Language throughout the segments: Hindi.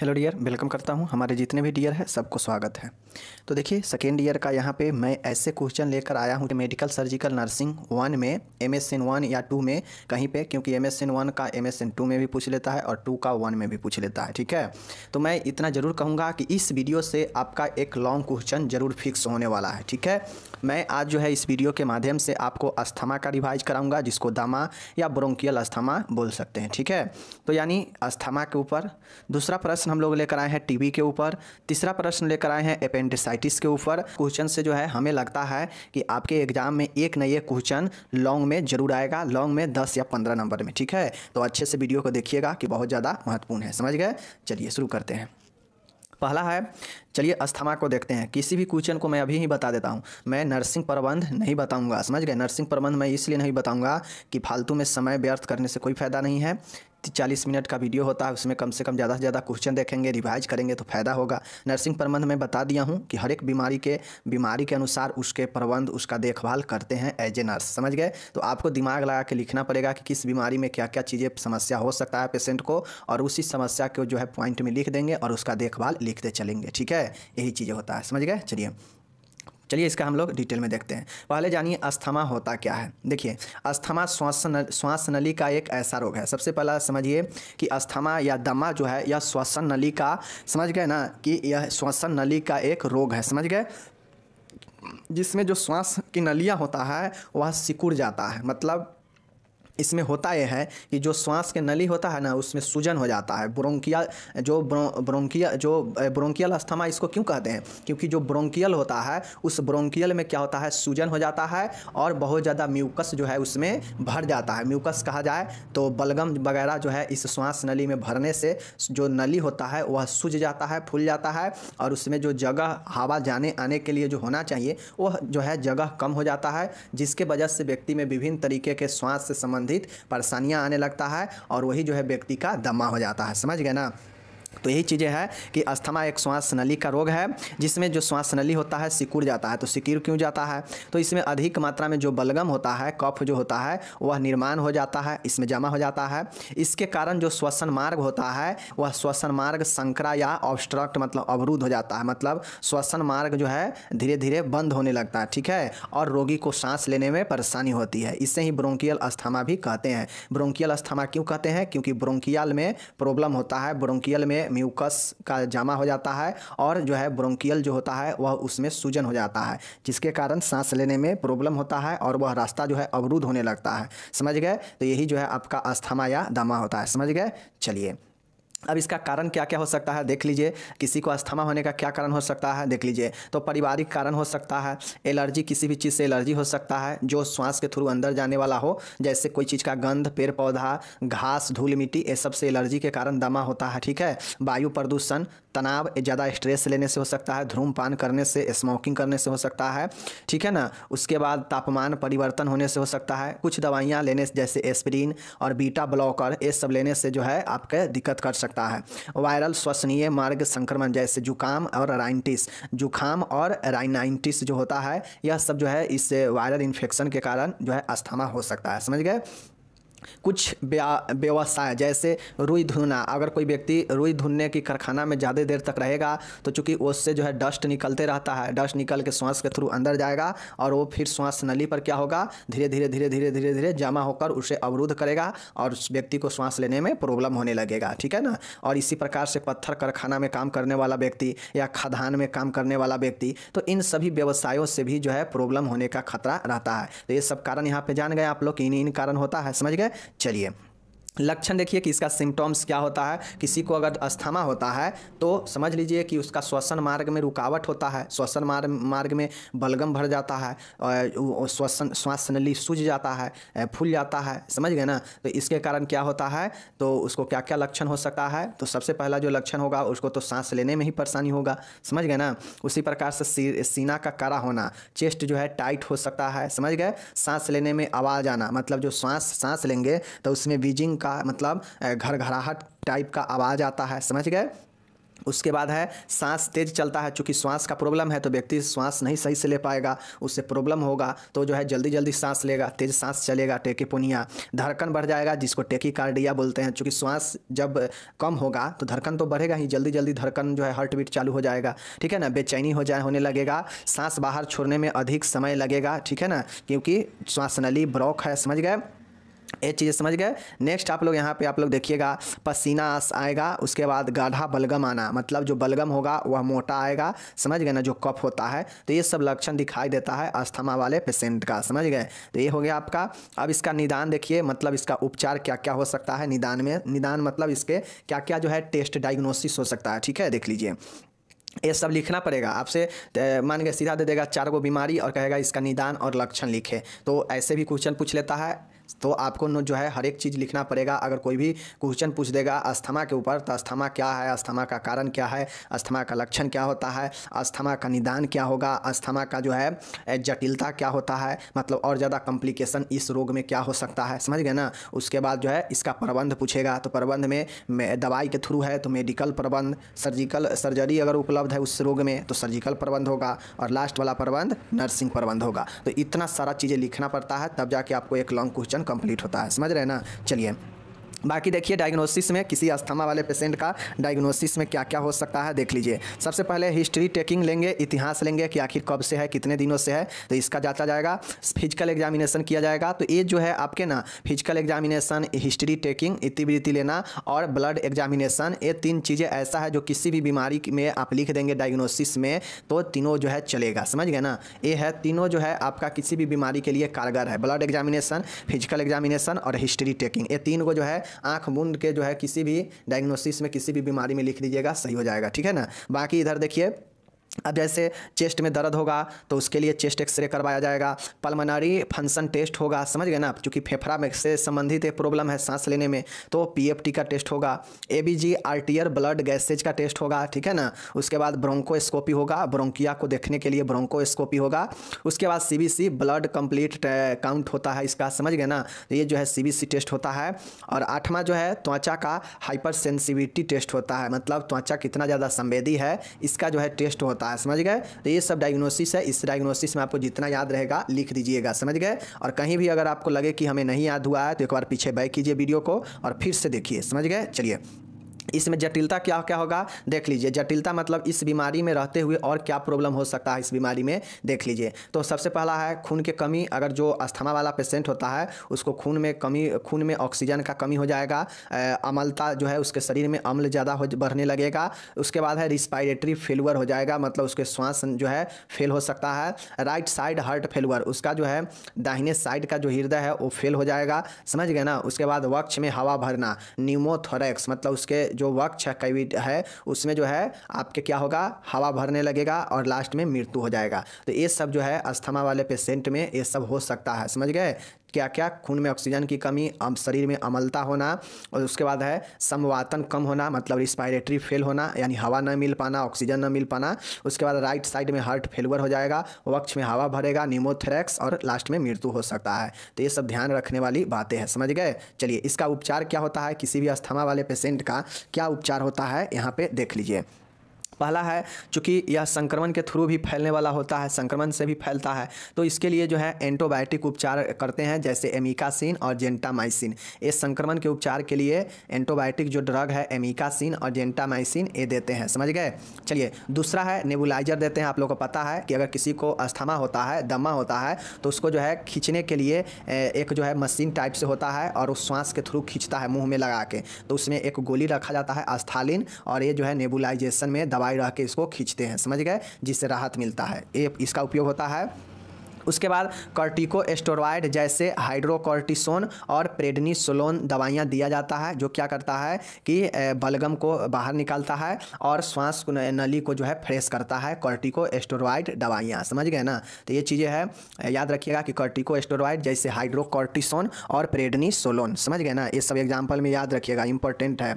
हेलो डियर वेलकम करता हूं हमारे जितने भी डियर है सबको स्वागत है तो देखिए सेकेंड ईयर का यहाँ पे मैं ऐसे क्वेश्चन लेकर आया हूँ मेडिकल सर्जिकल नर्सिंग वन में एम एस एन वन या टू में कहीं पे क्योंकि एम एस एन वन का एम एस एन टू में भी पूछ लेता है और टू का वन में भी पूछ लेता है ठीक है तो मैं इतना ज़रूर कहूँगा कि इस वीडियो से आपका एक लॉन्ग क्वेश्चन जरूर फिक्स होने वाला है ठीक है मैं आज जो है इस वीडियो के माध्यम से आपको अस्थमा का रिवाइज कराऊँगा जिसको दमा या ब्रोंकियल अस्थमा बोल सकते हैं ठीक है तो यानी अस्थमा के ऊपर दूसरा प्रश्न प्रश्न हम लोग लेकर आए हैं टीबी के ऊपर तीसरा प्रश्न लेकर आए हैं अपेंडिसाइटिस के ऊपर क्वेश्चन से जो है हमें लगता है कि आपके एग्जाम में एक न एक क्वेश्चन लॉन्ग में जरूर आएगा लॉन्ग में दस या पंद्रह नंबर में ठीक है तो अच्छे से वीडियो को देखिएगा कि बहुत ज़्यादा महत्वपूर्ण है समझ गए चलिए शुरू करते हैं पहला है चलिए अस्थमा को देखते हैं किसी भी क्वेश्चन को मैं अभी ही बता देता हूँ मैं नर्सिंग प्रबंध नहीं बताऊँगा समझ गए नर्सिंग प्रबंध मैं इसलिए नहीं बताऊँगा कि फालतू में समय व्यर्थ करने से कोई फ़ायदा नहीं है चालीस मिनट का वीडियो होता है उसमें कम से कम ज़्यादा से ज़्यादा क्वेश्चन देखेंगे रिवाइज करेंगे तो फ़ायदा होगा नर्सिंग प्रबंध में बता दिया हूँ कि हर एक बीमारी के बीमारी के अनुसार उसके प्रबंध उसका देखभाल करते हैं एज ए नर्स समझ गए तो आपको दिमाग लगा के लिखना पड़ेगा कि किस बीमारी में क्या क्या चीज़ें समस्या हो सकता है पेशेंट को और उसी समस्या को जो है पॉइंट में लिख देंगे और उसका देखभाल लिखते चलेंगे ठीक है यही चीज़ें होता है समझ गए चलिए चलिए इसका हम लोग डिटेल में देखते हैं पहले जानिए अस्थमा होता क्या है देखिए अस्थमा श्वास श्वास नली का एक ऐसा रोग है सबसे पहला समझिए कि अस्थमा या दमा जो है यह श्वसन नली का समझ गए ना कि यह श्वसन नली का एक रोग है समझ गए जिसमें जो श्वास की नलियाँ होता है वह सिकुड़ जाता है मतलब इसमें होता यह है कि जो श्वास के नली होता है ना उसमें सूजन हो जाता है ब्रोंकिया जो ब्रो, ब्रोंकिया जो ब्रोंकियल अस्थमा इसको क्यों कहते हैं क्योंकि जो ब्रोंकियल होता है उस ब्रोंकियल में क्या होता है सूजन हो जाता है और बहुत ज़्यादा म्यूकस जो है उसमें भर जाता है म्यूकस कहा जाए तो बलगम वगैरह जो है इस श्वास नली में भरने से जो नली होता है वह सूज जाता है फूल जाता है और उसमें जो जगह हवा जाने आने के लिए जो होना चाहिए वह जो है जगह कम हो जाता है जिसके वजह से व्यक्ति में विभिन्न तरीके के श्वास से संबंधित संबंधित परेशानियाँ आने लगता है और वही जो है व्यक्ति का दमा हो जाता है समझ गए ना तो यही चीज़ें हैं कि अस्थमा एक श्वास नली का रोग है जिसमें जो श्वास नली होता है सिकुड़ जाता है तो सिकुड़ क्यों जाता है तो इसमें अधिक मात्रा में जो बलगम होता है कफ जो होता है वह निर्माण हो जाता है इसमें जमा हो जाता है इसके कारण जो श्वसन मार्ग होता है वह श्वसन मार्ग संकरा या ऑब्स्ट्रक्ट मतलब अवरुद्ध हो जाता है मतलब श्वसन मार्ग जो है धीरे धीरे बंद होने लगता है ठीक है और रोगी को सांस लेने में परेशानी होती है इससे ही ब्रोंकियल अस्थमा भी कहते हैं ब्रोंकियल अस्थमा क्यों कहते हैं क्योंकि ब्रोंकियल में प्रॉब्लम होता है ब्रोंकियल में में म्यूकस का जमा हो जाता है और जो है ब्रोंकियल जो होता है वह उसमें सूजन हो जाता है जिसके कारण सांस लेने में प्रॉब्लम होता है और वह रास्ता जो है अवरुद्ध होने लगता है समझ गए तो यही जो है आपका अस्थमा या दमा होता है समझ गए चलिए अब इसका कारण क्या क्या हो सकता है देख लीजिए किसी को अस्थमा होने का क्या कारण हो सकता है देख लीजिए तो पारिवारिक कारण हो सकता है एलर्जी किसी भी चीज़ से एलर्जी हो सकता है जो श्वास के थ्रू अंदर जाने वाला हो जैसे कोई चीज़ का गंध पेड़ पौधा घास धूल मिट्टी ये सब से एलर्जी के कारण दमा होता है ठीक है वायु प्रदूषण तनाव ज़्यादा स्ट्रेस लेने से हो सकता है धूमपान करने से स्मोकिंग करने से हो सकता है ठीक है ना उसके बाद तापमान परिवर्तन होने से हो सकता है कुछ दवाइयाँ लेने जैसे एस्प्रिन और बीटा ब्लॉकर ये सब लेने से जो है आपके दिक्कत कर सकते सकता है वायरल श्वसनीय मार्ग संक्रमण जैसे जुकाम और राइनटिस जुकाम और राइनाइटिस जो होता है यह सब जो है इस वायरल इन्फेक्शन के कारण जो है अस्थमा हो सकता है समझ गए कुछ व्यवसाय जैसे रुई धुना अगर कोई व्यक्ति रुई धुनने की कारखाना में ज़्यादा देर तक रहेगा तो चूंकि उससे जो है डस्ट निकलते रहता है डस्ट निकल के श्वास के थ्रू अंदर जाएगा और वो फिर श्वास नली पर क्या होगा धीरे धीरे धीरे धीरे धीरे धीरे जमा होकर उसे अवरुद्ध करेगा और उस व्यक्ति को श्वास लेने में प्रॉब्लम होने लगेगा ठीक है ना और इसी प्रकार से पत्थर कारखाना में काम करने वाला व्यक्ति या खदान में काम करने वाला व्यक्ति तो इन सभी व्यवसायों से भी जो है प्रॉब्लम होने का खतरा रहता है तो ये सब कारण यहाँ पर जान गए आप लोग इन इन कारण होता है समझ गए चलिए लक्षण देखिए कि इसका सिम्टम्स क्या होता है किसी को अगर अस्थमा होता है तो समझ लीजिए कि उसका श्वसन मार्ग में रुकावट होता है श्वसन मार्ग मार्ग में बलगम भर जाता है और श्वसन श्वास नली सूज जाता है फूल जाता है समझ गए ना तो इसके कारण क्या होता है तो उसको क्या क्या लक्षण हो सकता है तो सबसे पहला जो लक्षण होगा उसको तो सांस लेने में ही परेशानी होगा समझ गए ना उसी प्रकार से सी, सीना का कड़ा होना चेस्ट जो है टाइट हो सकता है समझ गए सांस लेने में आवाज़ आना मतलब जो सांस सांस लेंगे तो उसमें बीजिंग का मतलब घर घराहट टाइप का आवाज़ आता है समझ गए उसके बाद है सांस तेज चलता है चूँकि श्वास का प्रॉब्लम है तो व्यक्ति श्वास नहीं सही से ले पाएगा उससे प्रॉब्लम होगा तो जो है जल्दी जल्दी सांस लेगा तेज सांस चलेगा पुनिया धड़कन बढ़ जाएगा जिसको टेकी कार्डिया बोलते हैं चूँकि श्वास जब कम होगा तो धड़कन तो बढ़ेगा ही जल्दी जल्दी धड़कन जो है हार्ट बीट चालू हो जाएगा ठीक है ना बेचैनी हो जाए होने लगेगा सांस बाहर छोड़ने में अधिक समय लगेगा ठीक है ना क्योंकि श्वास नली ब्रॉक है समझ गए ये चीज़ें समझ गए नेक्स्ट आप लोग यहाँ पे आप लोग देखिएगा पसीना आएगा उसके बाद गाढ़ा बलगम आना मतलब जो बलगम होगा वह मोटा आएगा समझ गए ना जो कफ होता है तो ये सब लक्षण दिखाई देता है अस्थमा वाले पेशेंट का समझ गए तो ये हो गया आपका अब इसका निदान देखिए मतलब इसका उपचार क्या क्या हो सकता है निदान में निदान मतलब इसके क्या क्या जो है टेस्ट डायग्नोसिस हो सकता है ठीक है देख लीजिए ये सब लिखना पड़ेगा आपसे तो मान के सीधा दे देगा चार गो बीमारी और कहेगा इसका निदान और लक्षण लिखे तो ऐसे भी क्वेश्चन पूछ लेता है तो आपको जो है हर एक चीज़ लिखना पड़ेगा अगर कोई भी क्वेश्चन पूछ देगा अस्थमा के ऊपर तो अस्थमा क्या है अस्थमा का कारण क्या है अस्थमा का लक्षण क्या होता है अस्थमा का निदान क्या होगा अस्थमा का जो है जटिलता क्या होता है मतलब और ज़्यादा कॉम्प्लिकेशन इस रोग में क्या हो सकता है समझ गए ना उसके बाद जो है इसका प्रबंध पूछेगा तो प्रबंध में, दवाई के थ्रू है तो मेडिकल प्रबंध सर्जिकल सर्जरी अगर उपलब्ध है उस रोग में तो सर्जिकल प्रबंध होगा और लास्ट वाला प्रबंध नर्सिंग प्रबंध होगा तो इतना सारा चीज़ें लिखना पड़ता है तब जाके आपको एक लॉन्ग क्वेश्चन कंप्लीट होता है समझ रहे ना चलिए बाकी देखिए डायग्नोसिस में किसी अस्थमा वाले पेशेंट का डायग्नोसिस में क्या क्या हो सकता है देख लीजिए सबसे पहले हिस्ट्री टेकिंग लेंगे इतिहास लेंगे कि आखिर कब से है कितने दिनों से है तो इसका जाता जाएगा फिजिकल एग्जामिनेशन किया जाएगा तो ये जो है आपके ना फिजिकल एग्जामिनेशन हिस्ट्री टेकिंग इतिवृत्ति लेना और ब्लड एग्जामिनेशन ये तीन चीज़ें ऐसा है जो किसी भी बीमारी में आप लिख देंगे डायग्नोसिस में तो तीनों जो है चलेगा समझ गए ना ये है तीनों जो है आपका किसी भी बीमारी के लिए कारगर है ब्लड एग्जामिनेशन फिजिकल एग्जामिनेशन और हिस्ट्री टेकिंग ये तीन को जो है आँख मुंद के जो है किसी भी डायग्नोसिस में किसी भी बीमारी में लिख दीजिएगा सही हो जाएगा ठीक है ना बाकी इधर देखिए अब जैसे चेस्ट में दर्द होगा तो उसके लिए चेस्ट एक्सरे करवाया जाएगा पल्मनरी फंक्शन टेस्ट होगा समझ गए ना क्योंकि फेफड़ा में से संबंधित एक प्रॉब्लम है सांस लेने में तो पीएफटी का टेस्ट होगा A B G or blood gases का टेस्ट होगा ठीक है ना उसके बाद ब्रोंकोस्कोपी होगा ब्रोंकिया को देखने के लिए ब्रोंकोस्कोपी होगा उसके बाद C B C blood complete count होता है इसका समझ गए ना तो ये जो है सी बी सी टेस्ट होता है और आठवां जो है त्वचा का हाइपर सेंसिविटी टेस्ट होता है मतलब त्वचा कितना ज़्यादा संवेदी है इसका जो है टेस्ट होता है हुआ है समझ गए तो ये सब डायग्नोसिस है इस डायग्नोसिस में आपको जितना याद रहेगा लिख दीजिएगा समझ गए और कहीं भी अगर आपको लगे कि हमें नहीं याद हुआ है तो एक बार पीछे बैक कीजिए वीडियो को और फिर से देखिए समझ गए चलिए इसमें जटिलता क्या क्या होगा देख लीजिए जटिलता मतलब इस बीमारी में रहते हुए और क्या प्रॉब्लम हो सकता है इस बीमारी में देख लीजिए तो सबसे पहला है खून के कमी अगर जो अस्थमा वाला पेशेंट होता है उसको खून में कमी खून में ऑक्सीजन का कमी हो जाएगा अमलता जो है उसके शरीर में अम्ल ज़्यादा हो बढ़ने लगेगा उसके बाद है रिस्पायरेटरी फेलअर हो जाएगा मतलब उसके श्वास जो है फेल हो सकता है राइट साइड हार्ट फेलअर उसका जो है दाहिने साइड का जो हृदय है वो फेल हो जाएगा समझ गए ना उसके बाद वक्ष में हवा भरना न्यूमोथोरेक्स मतलब उसके जो वक्ष है कई है उसमें जो है आपके क्या होगा हवा भरने लगेगा और लास्ट में मृत्यु हो जाएगा तो ये सब जो है अस्थमा वाले पेशेंट में ये सब हो सकता है समझ गए क्या क्या खून में ऑक्सीजन की कमी शरीर में अमलता होना और उसके बाद है समवातन कम होना मतलब रिस्पायरेटरी फेल होना यानी हवा न मिल पाना ऑक्सीजन न मिल पाना उसके बाद राइट साइड में हार्ट फेलवर हो जाएगा वक्ष में हवा भरेगा निमोथेरेक्स और लास्ट में मृत्यु हो सकता है तो ये सब ध्यान रखने वाली बातें हैं समझ गए चलिए इसका उपचार क्या होता है किसी भी अस्थमा वाले पेशेंट का क्या उपचार होता है यहाँ पर देख लीजिए पहला है चूँकि यह संक्रमण के थ्रू भी फैलने वाला होता है संक्रमण से भी फैलता है तो इसके लिए जो है एंटोबायोटिक उपचार करते हैं जैसे एमिकासिन और जेंटामाइसिन इस संक्रमण के उपचार के लिए एंटोबायोटिक जो ड्रग है एमिकासिन और जेंटामाइसिन ये देते हैं समझ गए चलिए दूसरा है नेबुलाइजर देते हैं आप लोग को पता है कि अगर किसी को अस्थमा होता है दमा होता है तो उसको जो है खींचने के लिए एक जो है मशीन टाइप से होता है और उस श्वास के थ्रू खींचता है मुंह में लगा के तो उसमें एक गोली रखा जाता है अस्थालिन और ये जो है नेबुलाइजेशन में दवा बाहर रह के इसको खींचते हैं समझ गए जिससे राहत मिलता है ये इसका उपयोग होता है उसके बाद कर्टिको एस्टोरॉयड जैसे हाइड्रोकॉर्टिसोन और सोलोन दवाइयाँ दिया जाता है जो क्या करता है कि बलगम को बाहर निकालता है और श्वास नली को जो है फ्रेश करता है कर्टिको एस्टोरॉयड दवाइयाँ समझ गए ना तो ये चीज़ें हैं याद रखिएगा कि कर्टिको एस्टोरॉयड जैसे हाइड्रोकॉर्टिसोन और सोलोन समझ गए ना ये सब एग्जाम्पल में याद रखिएगा इंपॉर्टेंट है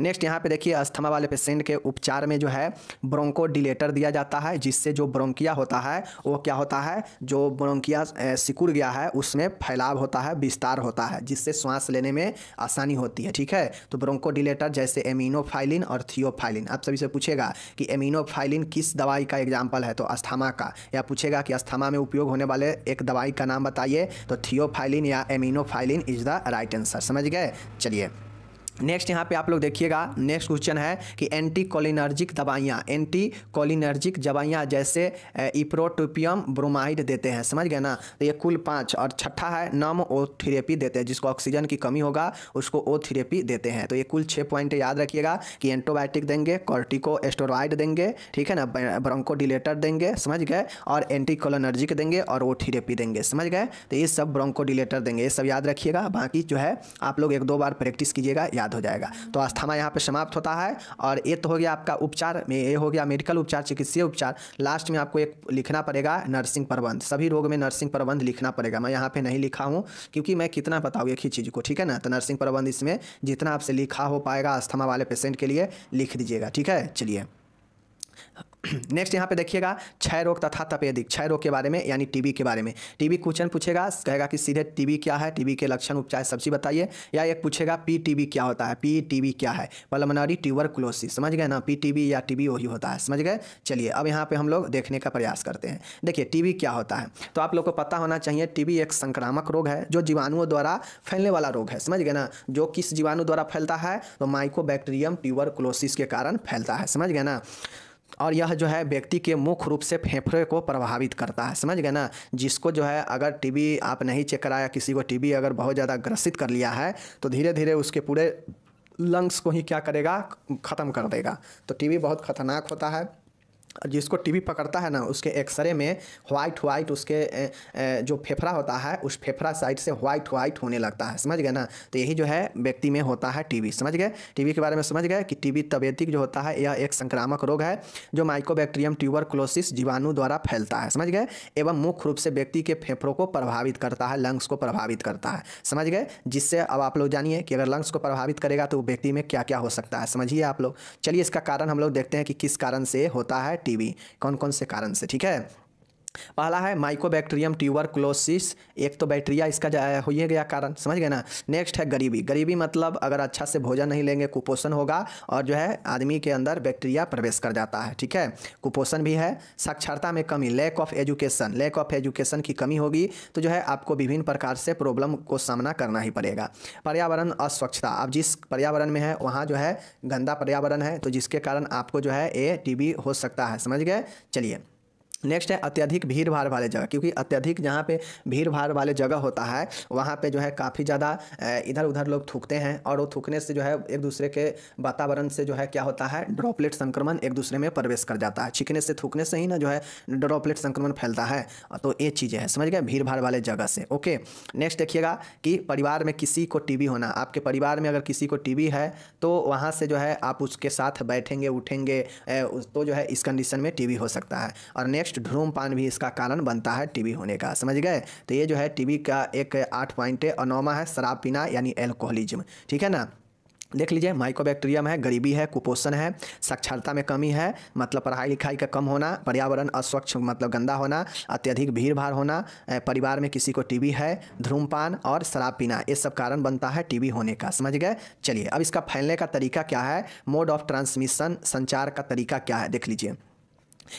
नेक्स्ट यहाँ पर देखिए अस्थमा वाले पेशेंट के उपचार में जो है ब्रोंको दिया जाता है जिससे जो ब्रोंकिया होता है वो क्या होता है जो जो सिकुड़ गया है उसमें फैलाव होता है विस्तार होता है जिससे श्वास लेने में आसानी होती है ठीक है तो ब्रोंकोडिलेटर जैसे एमिनोफाइलिन और थियोफाइलिन आप सभी से पूछेगा कि एमिनोफाइलिन किस दवाई का एग्जाम्पल है तो अस्थमा का या पूछेगा कि अस्थमा में उपयोग होने वाले एक दवाई का नाम बताइए तो थियोफाइलिन या aminophylline is the right answer समझ गए चलिए नेक्स्ट यहाँ पे आप लोग देखिएगा नेक्स्ट क्वेश्चन है कि एंटी कोलिनर्जिक दवाइयाँ एंटी कोलिनर्जिक दवाइयाँ जैसे इप्रोटोपियम ब्रोमाइड देते हैं समझ गए ना तो ये कुल पाँच और छठा है नम ओ थेरेपी देते हैं जिसको ऑक्सीजन की कमी होगा उसको ओ थेरेपी देते हैं तो ये कुल छः पॉइंट याद रखिएगा कि एंटोबायोटिक देंगे कॉर्टिको एस्टोराइड देंगे ठीक है ना ब्रंको डिलेटर देंगे समझ गए और एंटी कोलिनर्जिक देंगे और ओ थेरेपी देंगे समझ गए तो ये सब ब्रंको डिलेटर देंगे ये सब याद रखिएगा बाकी जो है आप लोग एक दो बार प्रैक्टिस कीजिएगा याद याद हो जाएगा तो अस्थमा यहाँ पर समाप्त होता है और ये तो हो गया आपका उपचार ये हो गया मेडिकल उपचार चिकित्सीय उपचार लास्ट में आपको एक लिखना पड़ेगा नर्सिंग प्रबंध सभी रोग में नर्सिंग प्रबंध लिखना पड़ेगा मैं यहाँ पर नहीं लिखा हूँ क्योंकि मैं कितना बताऊँ एक ही चीज़ को ठीक है ना तो नर्सिंग प्रबंध इसमें जितना आपसे लिखा हो पाएगा अस्थमा वाले पेशेंट के लिए लिख दीजिएगा ठीक है चलिए नेक्स्ट यहाँ पे देखिएगा क्षय रोग तथा तपेदिक क्षय रोग के बारे में यानी टीबी के बारे में टीबी क्वेश्चन पूछेगा कहेगा कि सीधे टीबी क्या है टीबी के लक्षण उपचार सब्जी बताइए या एक पूछेगा पी बी क्या होता है पी टीबी क्या है पलमनरी ट्यूबर क्लोसिस समझ गए ना पी बी या टीबी वही होता है समझ गए चलिए अब यहाँ पर हम लोग देखने का प्रयास करते हैं देखिए टीबी क्या होता है तो आप लोग को पता होना चाहिए टीबी एक संक्रामक रोग है जो जीवाणुओं द्वारा फैलने वाला रोग है समझ गए ना जो किस जीवाणु द्वारा फैलता है तो माइकोबैक्टीरियम ट्यूबर के कारण फैलता है समझ गए ना और यह जो है व्यक्ति के मुख्य रूप से फेफड़े को प्रभावित करता है समझ गए ना जिसको जो है अगर टीबी आप नहीं चेक कराया किसी को टीबी अगर बहुत ज़्यादा ग्रसित कर लिया है तो धीरे धीरे उसके पूरे लंग्स को ही क्या करेगा ख़त्म कर देगा तो टीबी बहुत खतरनाक होता है जिसको टीवी पकड़ता है ना उसके एक्सरे में वाइट वाइट उसके जो फेफड़ा होता है उस फेफड़ा साइड से व्हाइट व्हाइट होने लगता है समझ गए ना तो यही जो है व्यक्ति में होता है टीवी समझ गए टीवी के बारे में समझ गए कि टीवी तबियतिक जो होता है यह एक संक्रामक रोग है जो माइकोबैक्टीरियम क्लोसिस जीवाणु द्वारा फैलता है समझ गए एवं मुख्य रूप से व्यक्ति के फेफड़ों को प्रभावित करता है लंग्स को प्रभावित करता है समझ गए जिससे अब आप लोग जानिए कि अगर लंग्स को प्रभावित करेगा तो व्यक्ति में क्या क्या हो सकता है समझिए आप लोग चलिए इसका कारण हम लोग देखते हैं कि किस कारण से होता है टीवी कौन कौन से कारण से ठीक है पहला है माइकोबैक्टीरियम क्लोसिस एक तो बैक्टीरिया इसका हो ही गया कारण समझ गए ना नेक्स्ट है गरीबी गरीबी मतलब अगर अच्छा से भोजन नहीं लेंगे कुपोषण होगा और जो है आदमी के अंदर बैक्टीरिया प्रवेश कर जाता है ठीक है कुपोषण भी है साक्षरता में कमी lack of education lack of education की कमी होगी तो जो है आपको विभिन्न प्रकार से प्रॉब्लम को सामना करना ही पड़ेगा पर्यावरण अस्वच्छता अब जिस पर्यावरण में है वहाँ जो है गंदा पर्यावरण है तो जिसके कारण आपको जो है ए बी हो सकता है समझ गए चलिए नेक्स्ट है अत्यधिक भीड़ भाड़ वाले जगह क्योंकि अत्यधिक जहाँ पे भीड़ भाड़ वाले जगह होता है वहाँ पे जो है काफ़ी ज़्यादा इधर उधर लोग थूकते हैं और वो थूकने से जो है एक दूसरे के वातावरण से जो है क्या होता है ड्रॉपलेट संक्रमण एक दूसरे में प्रवेश कर जाता है छिकने से थूकने से ही ना जो है ड्रॉपलेट संक्रमण फैलता है तो ये चीज़ें हैं समझ गए भीड़ भाड़ वाले जगह से ओके नेक्स्ट देखिएगा कि परिवार में किसी को टी होना आपके परिवार में अगर किसी को टी है तो वहाँ से जो है आप उसके साथ बैठेंगे उठेंगे तो जो है इस कंडीशन में टी हो सकता है और नेक्स्ट वेस्ट धूम्रपान भी इसका कारण बनता है टीबी होने का समझ गए तो ये जो है टीबी का एक आठ पॉइंट है और नौमा है शराब पीना यानी एल्कोहलिज्म ठीक है ना देख लीजिए माइकोबैक्टीरिया है गरीबी है कुपोषण है साक्षरता में कमी है मतलब पढ़ाई लिखाई का कम होना पर्यावरण अस्वच्छ मतलब गंदा होना अत्यधिक भीड़ भाड़ होना परिवार में किसी को टीबी है धूम्रपान और शराब पीना ये सब कारण बनता है टीबी होने का समझ गए चलिए अब इसका फैलने का तरीका क्या है मोड ऑफ ट्रांसमिशन संचार का तरीका क्या है देख लीजिए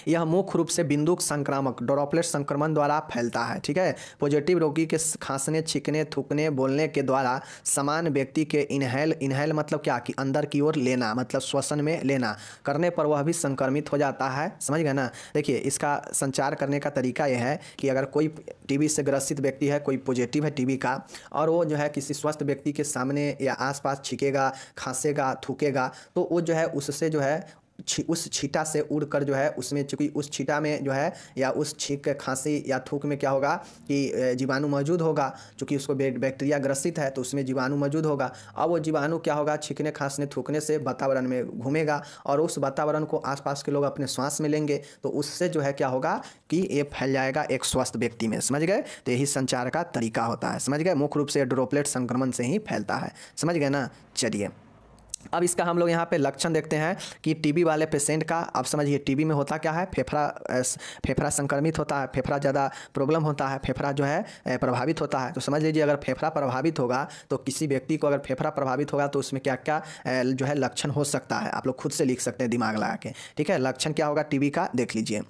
यह मुख्य रूप से बिंदुक संक्रामक ड्रॉपलेट संक्रमण द्वारा फैलता है ठीक है पॉजिटिव रोगी के खांसने छिकने थूकने बोलने के द्वारा समान व्यक्ति के इनहेल इनहेल मतलब क्या कि अंदर की ओर लेना मतलब श्वसन में लेना करने पर वह भी संक्रमित हो जाता है समझ गए ना देखिए इसका संचार करने का तरीका यह है कि अगर कोई टी से ग्रसित व्यक्ति है कोई पॉजिटिव है टी का और वो जो है किसी स्वस्थ व्यक्ति के सामने या पास छिकेगा खांसेगा थूकेगा तो वो जो है उससे जो है छी उस छीटा से उड़कर जो है उसमें चूँकि उस छीटा में जो है या उस छीक खांसी या थूक में क्या होगा कि जीवाणु मौजूद होगा चूँकि उसको बैक्टीरिया ग्रसित है तो उसमें जीवाणु मौजूद होगा अब वो जीवाणु क्या होगा छींकने खांसने थूकने से वातावरण में घूमेगा और उस वातावरण को आसपास के लोग अपने श्वास में लेंगे तो उससे जो है क्या होगा कि ये फैल जाएगा एक स्वस्थ व्यक्ति में समझ गए तो यही संचार का तरीका होता है समझ गए मुख्य रूप से ड्रोपलेट संक्रमण से ही फैलता है समझ गए ना चलिए अब इसका हम लोग यहाँ पे लक्षण देखते हैं कि टीबी वाले पेशेंट का आप समझिए टीबी में होता क्या है फेफड़ा फेफड़ा संक्रमित होता है फेफड़ा ज़्यादा प्रॉब्लम होता है फेफड़ा जो है प्रभावित होता है तो समझ लीजिए अगर फेफड़ा प्रभावित होगा तो किसी व्यक्ति को अगर फेफड़ा प्रभावित होगा तो उसमें क्या क्या जो है लक्षण हो सकता है आप लोग खुद से लिख सकते हैं दिमाग लगा के ठीक है लक्षण क्या होगा टी का देख लीजिए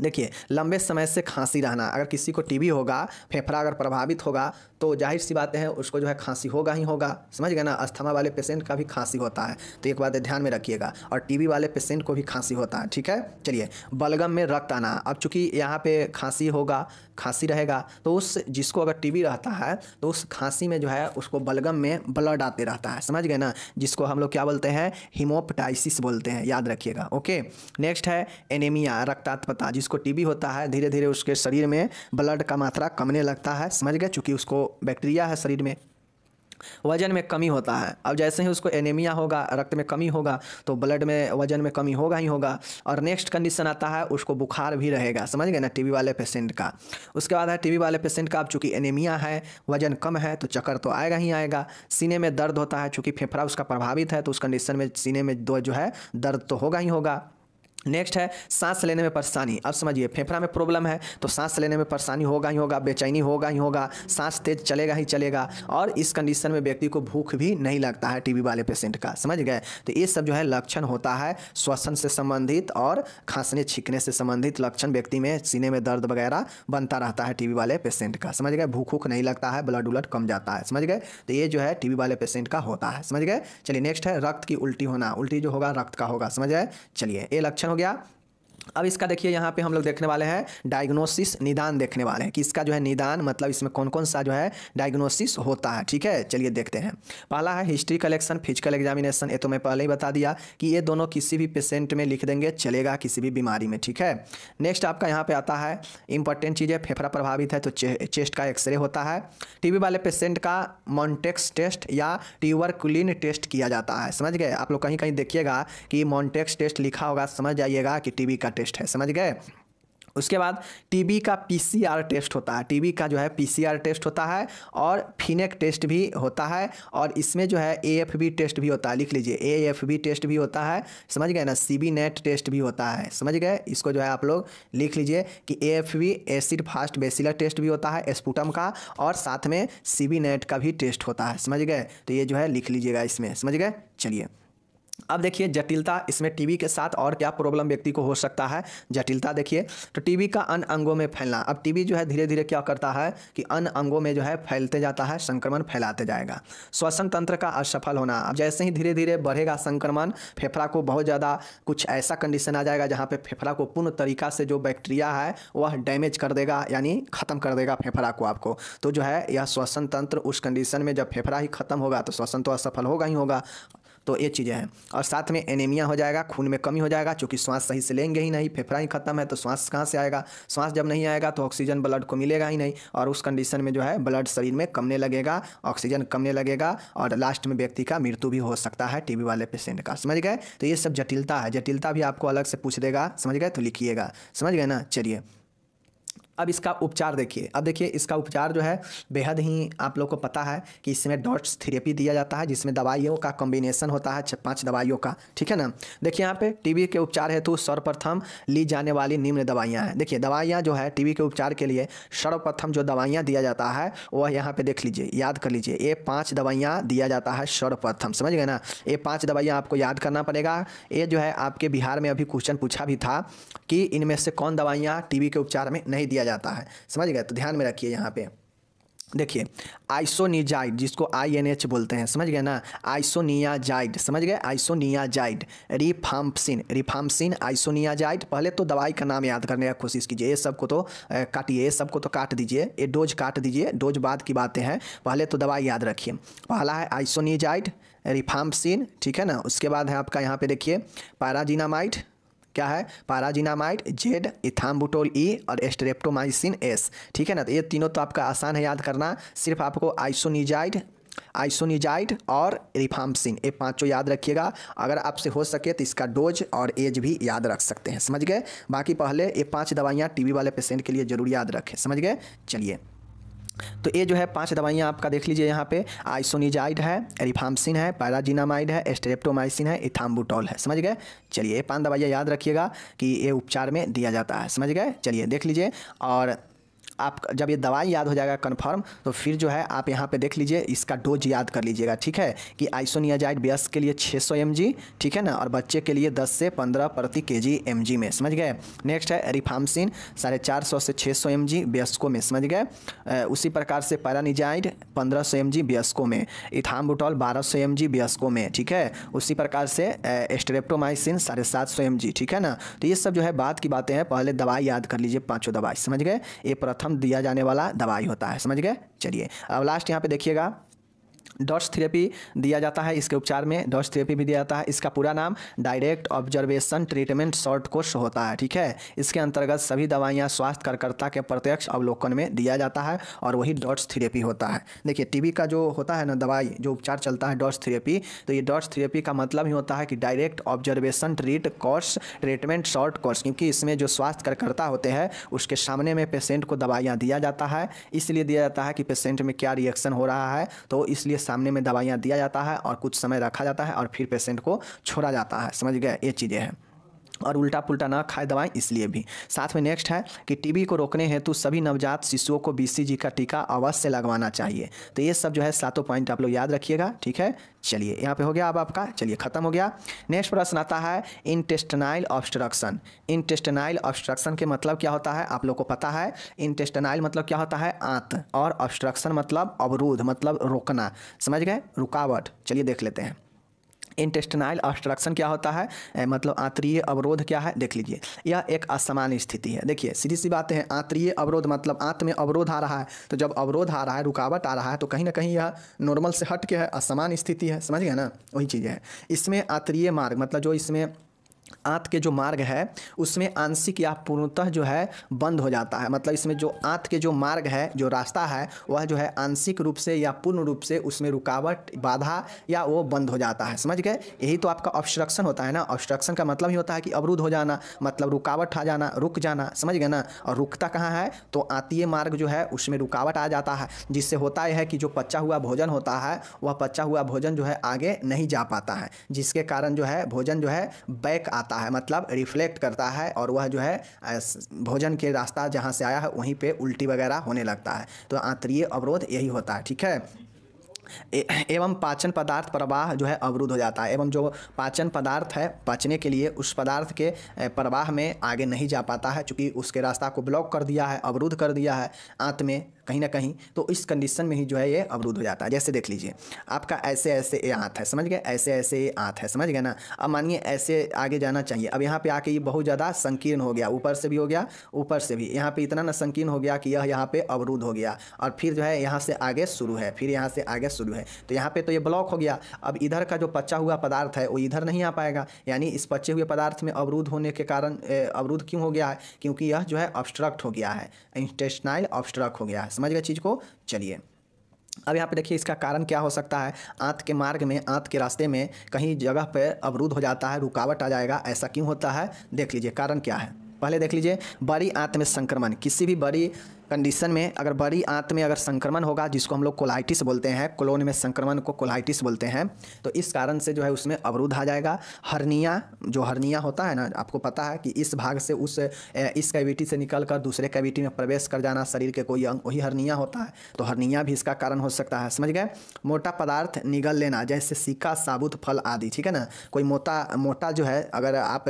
देखिए लंबे समय से खांसी रहना अगर किसी को टीबी होगा फेफड़ा अगर प्रभावित होगा तो जाहिर सी बातें हैं उसको जो है खांसी होगा ही होगा समझ गए ना अस्थमा वाले पेशेंट का भी खांसी होता है तो एक बात ध्यान में रखिएगा और टीबी वाले पेशेंट को भी खांसी होता है ठीक है चलिए बलगम में रक्त आना अब चूंकि यहाँ पे खांसी होगा खांसी रहेगा तो उस जिसको अगर टीबी रहता है तो उस खांसी में जो है उसको बलगम में ब्लड आते रहता है समझ गए ना जिसको हम लोग क्या बोलते हैं हिमोपटाइसिस बोलते हैं याद रखिएगा ओके नेक्स्ट है एनेमिया रक्तात्पता जिसको टीबी होता है धीरे धीरे उसके शरीर में ब्लड का मात्रा कमने लगता है समझ गए चूँकि उसको बैक्टीरिया है शरीर में वजन में कमी होता है अब जैसे ही उसको एनेमिया होगा रक्त में कमी होगा तो ब्लड में वजन में कमी होगा ही होगा और नेक्स्ट कंडीशन आता है उसको बुखार भी रहेगा समझ गए ना टीबी वाले पेशेंट का उसके बाद है टीबी वाले पेशेंट का अब चूँकि एनेमिया है वजन कम है तो चक्कर तो आएगा ही आएगा सीने में दर्द होता है चूँकि फेफड़ा उसका प्रभावित है तो उस कंडीशन में सीने में दो जो है दर्द तो होगा ही होगा नेक्स्ट है सांस लेने में परेशानी अब समझिए फेफड़ा में प्रॉब्लम है तो सांस लेने में परेशानी होगा ही होगा बेचैनी होगा ही होगा सांस तेज चलेगा ही चलेगा और इस कंडीशन में व्यक्ति को भूख भी नहीं लगता है टीबी वाले पेशेंट का समझ गए तो ये सब जो है लक्षण होता है श्वसन से संबंधित और खांसने छिकने से संबंधित लक्षण व्यक्ति में सीने में दर्द वगैरह बनता रहता है टी वाले पेशेंट का समझ गए भूख भूख नहीं लगता है ब्लड उलट कम जाता है समझ गए तो ये जो है टी वाले पेशेंट का होता है समझ गए चलिए नेक्स्ट है रक्त की उल्टी होना उल्टी जो होगा रक्त का होगा समझ गए चलिए ये लक्षण हो गया अब इसका देखिए यहाँ पे हम लोग देखने वाले हैं डायग्नोसिस निदान देखने वाले हैं कि इसका जो है निदान मतलब इसमें कौन कौन सा जो है डायग्नोसिस होता है ठीक है चलिए देखते हैं पहला है हिस्ट्री कलेक्शन फिजिकल एग्जामिनेशन ये तो मैं पहले ही बता दिया कि ये दोनों किसी भी पेशेंट में लिख देंगे चलेगा किसी भी बीमारी में ठीक है नेक्स्ट आपका यहाँ पर आता है इंपॉर्टेंट चीज़ है फेफड़ा प्रभावित है तो चे, चेस्ट का एक्सरे होता है टीबी वाले पेशेंट का मॉन्टेक्स टेस्ट या ट्यूबरकुलिन टेस्ट किया जाता है समझ गए आप लोग कहीं कहीं देखिएगा कि मॉन्टेक्स टेस्ट लिखा होगा समझ जाइएगा कि टी का टेस्ट है समझ गए उसके बाद टीबी का पीसीआर टेस्ट होता है टीबी का जो है पीसीआर टेस्ट होता है और फिनेक e टेस्ट भी होता है और इसमें जो है एएफबी टेस्ट भी होता है लिख लीजिए एएफबी टेस्ट भी होता है समझ गए ना सीबी नेट e टेस्ट भी होता है समझ गए इसको जो है आप लोग लिख लीजिए कि AFB acid fast bacilli test भी होता है स्पूटम का और साथ में सीबी नेट e का भी टेस्ट होता है समझ गए तो ये जो है लिख लीजिएगा इसमें समझ गए चलिए अब देखिए जटिलता इसमें टीबी के साथ और क्या प्रॉब्लम व्यक्ति को हो सकता है जटिलता देखिए तो टीबी का अन अंगों में फैलना अब टीबी जो है धीरे धीरे क्या करता है कि अन्य अंगों में जो है फैलते जाता है संक्रमण फैलाते जाएगा श्वसन तंत्र का असफल होना अब जैसे ही धीरे धीरे बढ़ेगा संक्रमण फेफड़ा को बहुत ज़्यादा कुछ ऐसा कंडीशन आ जाएगा जहाँ पर फेफड़ा को पूर्ण तरीका से जो बैक्टीरिया है वह डैमेज कर देगा यानी ख़त्म कर देगा फेफड़ा को आपको तो जो है यह श्वसन तंत्र उस कंडीशन में जब फेफड़ा ही ख़त्म होगा तो श्वसन तो असफल होगा ही होगा तो ये चीज़ें हैं और साथ में एनेमिया हो जाएगा खून में कमी हो जाएगा चूँकि श्वास सही से लेंगे ही नहीं फेफड़ा ही खत्म है तो श्वास कहाँ से आएगा श्वास जब नहीं आएगा तो ऑक्सीजन ब्लड को मिलेगा ही नहीं और उस कंडीशन में जो है ब्लड शरीर में कमने लगेगा ऑक्सीजन कमने लगेगा और लास्ट में व्यक्ति का मृत्यु भी हो सकता है टी वाले पेशेंट का समझ गए तो ये सब जटिलता है जटिलता भी आपको अलग से पूछ देगा समझ गए तो लिखिएगा समझ गए ना चलिए अब इसका उपचार देखिए अब देखिए इसका उपचार जो है बेहद ही आप लोग को पता है कि इसमें डॉट्स थेरेपी दिया जाता है जिसमें दवाइयों का कॉम्बिनेशन होता है पाँच दवाइयों का ठीक है ना देखिए यहाँ पे टीबी के उपचार हेतु सर्वप्रथम ली जाने वाली निम्न दवाइयाँ हैं देखिए दवाइयाँ जो है टीबी के उपचार के लिए सर्वप्रथम जो दवाइयाँ दिया जाता है वह यहाँ पे देख लीजिए याद कर लीजिए ये पाँच दवाइयाँ दिया जाता है सर्वप्रथम समझ गए ना ये पाँच दवाइयाँ आपको याद करना पड़ेगा ये जो है आपके बिहार में अभी क्वेश्चन पूछा भी था कि इनमें से कौन दवाइयाँ टीबी के उपचार में नहीं दिया जाता जाता है समझ गए तो ध्यान में रखिए यहाँ पे देखिए आइसोनियाजाइड जिसको आई एन एच बोलते हैं समझ गए ना आइसोनियाजाइड समझ गए आइसोनियाजाइड रिफाम्पसिन रिफाम्पसिन आइसोनियाजाइड पहले तो दवाई का नाम याद करने का कोशिश कीजिए ये सबको तो काटिए ये सबको तो काट दीजिए ये डोज काट दीजिए डोज बाद की बातें हैं पहले तो दवाई याद रखिए पहला है आइसोनियाजाइड रिफाम्पसिन ठीक है ना उसके बाद है आपका यहाँ पे देखिए पैराजीनामाइड क्या है पाराजिनामाइड जेड इथाम्बुटोल ई और एस्ट्रेप्टोमाइसिन एस ठीक है ना तो ये तीनों तो आपका आसान है याद करना सिर्फ आपको आइसोनिजाइड आइसोनिजाइड और रिफामसिन ये पांचों याद रखिएगा अगर आपसे हो सके तो इसका डोज और एज भी याद रख सकते हैं समझ गए बाकी पहले ये पांच दवाइयाँ टीबी वाले पेशेंट के लिए जरूर याद रखें समझ गए चलिए तो ये जो है पांच दवाइयाँ आपका देख लीजिए यहाँ पे आइसोनिजाइड है एरिफामसिन है पैराजिनामाइड है एस्टेप्टोमाइसिन है इथाम्बुटोल है समझ गए चलिए ये पांच दवाइयाँ याद रखिएगा कि ये उपचार में दिया जाता है समझ गए चलिए देख लीजिए और आप जब ये दवाई याद हो जाएगा कन्फर्म तो फिर जो है आप यहाँ पे देख लीजिए इसका डोज याद कर लीजिएगा ठीक है कि आइसोनियाजाइड व्यस्त के लिए 600 सौ ठीक है ना और बच्चे के लिए 10 से 15 प्रति के जी में समझ गए नेक्स्ट है रिफामसिन साढ़े चार सौ से छः सौ एम जी व्यस्कों में समझ गए उसी प्रकार से पैरानिजाइड पंद्रह सौ एम जी व्यस्कों में इथामबुटॉल बारह सौ एम जी व्यस्कों में ठीक है उसी प्रकार से एस्ट्रेप्टोमाइसिन साढ़े सात सौ एम जी ठीक है ना तो ये सब जो है बात की बातें हैं पहले दवाई याद कर लीजिए पाँचों दवाई समझ गए ये प्रथम प्रथम दिया जाने वाला दवाई होता है समझ गए चलिए अब लास्ट यहाँ पे देखिएगा डॉट्स थेरेपी दिया जाता है इसके उपचार में डॉट्स थेरेपी भी दिया जाता है इसका पूरा नाम direct observation treatment short course होता है ठीक है इसके अंतर्गत सभी दवाइयाँ स्वास्थ्य कार्यकर्ता के प्रत्यक्ष अवलोकन में दिया जाता है और वही डॉट्स थेरेपी होता है देखिए टीबी का जो होता है ना दवाई जो उपचार चलता है डॉट्स थेरेपी तो ये डॉट्स थेरेपी का मतलब ही होता है कि direct observation treat course treatment short course क्योंकि इसमें जो स्वास्थ्य कार्यकर्ता होते हैं उसके सामने में पेशेंट को दवाइयाँ दिया जाता है इसलिए दिया जाता है कि पेशेंट में क्या रिएक्शन हो रहा है तो इसलिए सामने में दवाइयाँ दिया जाता है और कुछ समय रखा जाता है और फिर पेशेंट को छोड़ा जाता है समझ गए ये चीज़ें हैं और उल्टा पुल्टा ना खाए दवाएं इसलिए भी साथ में नेक्स्ट है कि टीबी को रोकने हेतु सभी नवजात शिशुओं को बीसीजी का टीका अवश्य लगवाना चाहिए तो ये सब जो है सातों पॉइंट आप लोग याद रखिएगा ठीक है चलिए यहाँ पे हो गया अब आपका चलिए खत्म हो गया नेक्स्ट प्रश्न आता है इंटेस्टनाइल ऑब्स्ट्रक्शन इंटेस्टनाइल ऑब्स्ट्रक्शन के मतलब क्या होता है आप लोग को पता है इंटेस्टनाइल मतलब क्या होता है आंत और ऑब्स्ट्रक्शन मतलब अवरोध मतलब रोकना समझ गए रुकावट चलिए देख लेते हैं इंटेस्टनाइल ऑब्स्ट्रक्शन क्या होता है ए, मतलब आंतरीय अवरोध क्या है देख लीजिए यह एक असामान्य स्थिति है देखिए सीधी सी बातें हैं आंतरीय अवरोध मतलब आंत में अवरोध आ रहा है तो जब अवरोध आ रहा है रुकावट आ रहा है तो कहीं ना कहीं यह नॉर्मल से हट के है असामान्य स्थिति है समझ गए ना वही चीज़ है इसमें आंतरीय मार्ग मतलब जो इसमें आंत के जो मार्ग है उसमें आंशिक या पूर्णतः जो है बंद हो जाता है मतलब इसमें जो आंत के जो मार्ग है जो रास्ता है वह जो है आंशिक रूप से या पूर्ण रूप से उसमें रुकावट बाधा या वो बंद हो जाता है समझ गए यही तो आपका ऑब्स्ट्रक्शन होता है ना ऑब्स्ट्रक्शन का मतलब ही होता है कि अवरुद्ध हो जाना मतलब रुकावट आ जाना रुक जाना समझ गए ना और रुकता कहाँ है तो आतीय मार्ग जो है उसमें रुकावट आ जाता है जिससे होता यह है कि जो पच्चा हुआ भोजन होता है वह पच्चा हुआ भोजन जो है आगे नहीं जा पाता है जिसके कारण जो है भोजन जो है बैक आ आता है मतलब रिफ्लेक्ट करता है और वह जो है भोजन के रास्ता जहाँ से आया है वहीं पर उल्टी वगैरह होने लगता है तो आंतरीय अवरोध यही होता है ठीक है एवं पाचन पदार्थ प्रवाह जो है अवरुद्ध हो जाता है एवं जो पाचन पदार्थ है पचने के लिए उस पदार्थ के प्रवाह में आगे नहीं जा पाता है क्योंकि उसके रास्ता को ब्लॉक कर दिया है अवरुद्ध कर दिया है आंत में कहीं ना कहीं तो इस कंडीशन में ही जो है ये अवरुद्ध हो जाता है जैसे देख लीजिए आपका ऐसे ऐसे ये आँत है समझ गए ऐसे ऐसे ये आँत है समझ गए ना अब मानिए ऐसे आगे जाना चाहिए अब यहाँ पे आके ये बहुत ज़्यादा संकीर्ण हो गया ऊपर से भी हो गया ऊपर से भी यहाँ पे इतना ना संकीर्ण हो गया कि यह यहाँ पर अवरुद्ध हो गया और फिर जो है यहाँ से आगे शुरू है फिर यहाँ से आगे शुरू है तो यहाँ पर तो ये ब्लॉक हो गया अब इधर का जो पच्चा हुआ पदार्थ है वो इधर नहीं आ पाएगा यानी इस पच्चे हुए पदार्थ में अवरुद्ध होने के कारण अवरुद्ध क्यों हो गया है क्योंकि यह जो है ऑब्स्ट्रक्ट हो गया है इंटेस्टाइल ऑब्स्ट्रक्ट हो गया है समझ गए चीज़ को चलिए अब यहाँ पे देखिए इसका कारण क्या हो सकता है आंत के मार्ग में आंत के रास्ते में कहीं जगह पे अवरुद्ध हो जाता है रुकावट आ जाएगा ऐसा क्यों होता है देख लीजिए कारण क्या है पहले देख लीजिए बड़ी आंत में संक्रमण किसी भी बड़ी कंडीशन में अगर बड़ी आंत में अगर संक्रमण होगा जिसको हम लोग कोलाइटिस बोलते हैं कोलोन में संक्रमण को कोलाइटिस बोलते हैं तो इस कारण से जो है उसमें अवरुद्ध आ जाएगा हर्निया जो हर्निया होता है ना आपको पता है कि इस भाग से उस इस कैविटी से निकल कर दूसरे कैविटी में प्रवेश कर जाना शरीर के कोई अंग वही हर्निया होता है तो हर्निया भी इसका कारण हो सकता है समझ गए मोटा पदार्थ निगल लेना जैसे सिक्का साबुत फल आदि ठीक है ना कोई मोटा मोटा जो है अगर आप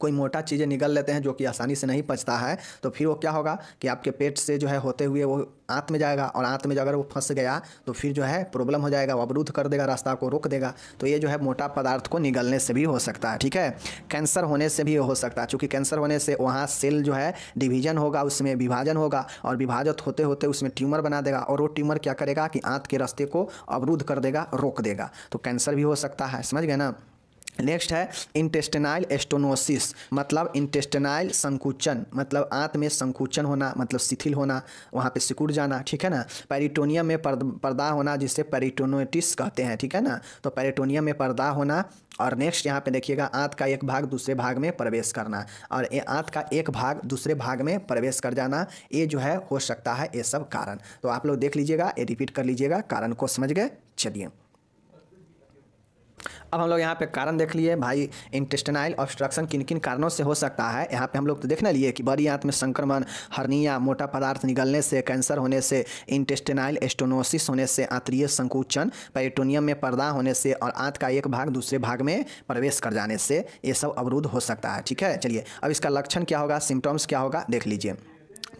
कोई मोटा चीज़ें निकल लेते हैं जो कि आसानी से नहीं पचता है तो फिर वो क्या होगा कि आपके पेट से जो है होते हुए वो आँत में जाएगा और आँत में अगर वो फंस गया तो फिर जो है प्रॉब्लम हो जाएगा वो अवरुद्ध कर देगा रास्ता को रोक देगा तो ये जो है मोटा पदार्थ को निगलने से भी हो सकता है ठीक है कैंसर होने से भी हो सकता है चूँकि कैंसर होने से वहाँ सेल जो है डिवीजन होगा उसमें विभाजन होगा और विभाजित होते होते उसमें ट्यूमर बना देगा और वो ट्यूमर क्या करेगा कि आँत के रास्ते को अवरुद्ध कर देगा रोक देगा तो कैंसर भी हो सकता है समझ गए ना नेक्स्ट है इंटेस्टेनाइल एस्टोनोसिस मतलब इंटेस्टेनाइल संकुचन मतलब आंत में संकुचन होना मतलब शिथिल होना वहाँ पे सिकुड़ जाना ठीक है ना पेरिटोनियम में पर्दा होना जिसे पेरिटोनोटिस कहते हैं ठीक है ना तो पेरिटोनियम में पर्दा होना और नेक्स्ट यहाँ पे देखिएगा आंत का एक भाग दूसरे भाग में प्रवेश करना और ये आंत का एक भाग दूसरे भाग में प्रवेश कर जाना ये जो है हो सकता है ये सब कारण तो आप लोग देख लीजिएगा ये रिपीट कर लीजिएगा कारण को समझ गए चलिए अब हम लोग यहाँ पे कारण देख लिए भाई इंटेस्टनाइल ऑब्स्ट्रक्शन किन किन कारणों से हो सकता है यहाँ पे हम लोग तो देखने लिए कि बड़ी आंत में संक्रमण हर्निया मोटा पदार्थ निकलने से कैंसर होने से इंटेस्टेनाइल एस्टोनोसिस होने से आंतरीय संकुचन पेरिटोनियम में पर्दा होने से और आंत का एक भाग दूसरे भाग में प्रवेश कर जाने से ये सब अवरुद्ध हो सकता है ठीक है चलिए अब इसका लक्षण क्या होगा सिम्टम्स क्या होगा देख लीजिए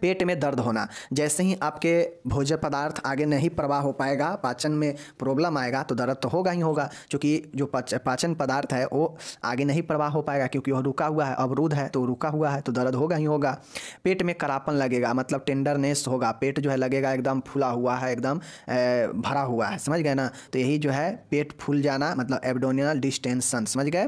पेट में दर्द होना जैसे ही आपके भोज्य पदार्थ आगे नहीं प्रवाह हो पाएगा पाचन में प्रॉब्लम आएगा तो दर्द तो होगा ही होगा क्योंकि जो पाचन पदार्थ है वो आगे नहीं प्रवाह हो पाएगा क्योंकि वह रुका हुआ है अवरुद्ध है तो रुका हुआ है तो दर्द होगा ही होगा पेट में करापन लगेगा मतलब टेंडरनेस होगा पेट जो है लगेगा एकदम फूला हुआ है एकदम भरा हुआ है समझ गए ना तो यही जो है पेट फूल जाना मतलब एबडोनियल डिस्टेंसन समझ गए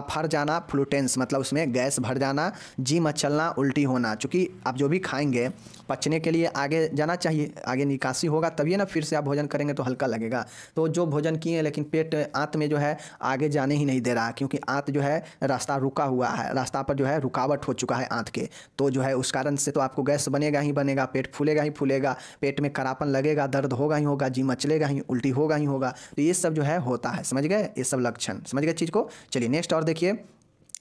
अफर जाना फ्लूटेंस मतलब उसमें गैस भर जाना जी मचलना उल्टी होना चूँकि आप जो भी खाएँ खाएंगे पचने के लिए आगे जाना चाहिए आगे निकासी होगा तभी ना फिर से आप भोजन करेंगे तो हल्का लगेगा तो जो भोजन किए लेकिन पेट आंत में जो है आगे जाने ही नहीं दे रहा क्योंकि आंत जो है रास्ता रुका हुआ है रास्ता पर जो है रुकावट हो चुका है आंत के तो जो है उस कारण से तो आपको गैस बनेगा ही बनेगा पेट फूलेगा ही फूलेगा पेट में करापन लगेगा दर्द होगा ही होगा जी मचलेगा ही उल्टी होगा ही होगा तो ये सब जो है होता है समझ गए ये सब लक्षण समझ गए चीज़ को चलिए नेक्स्ट और देखिए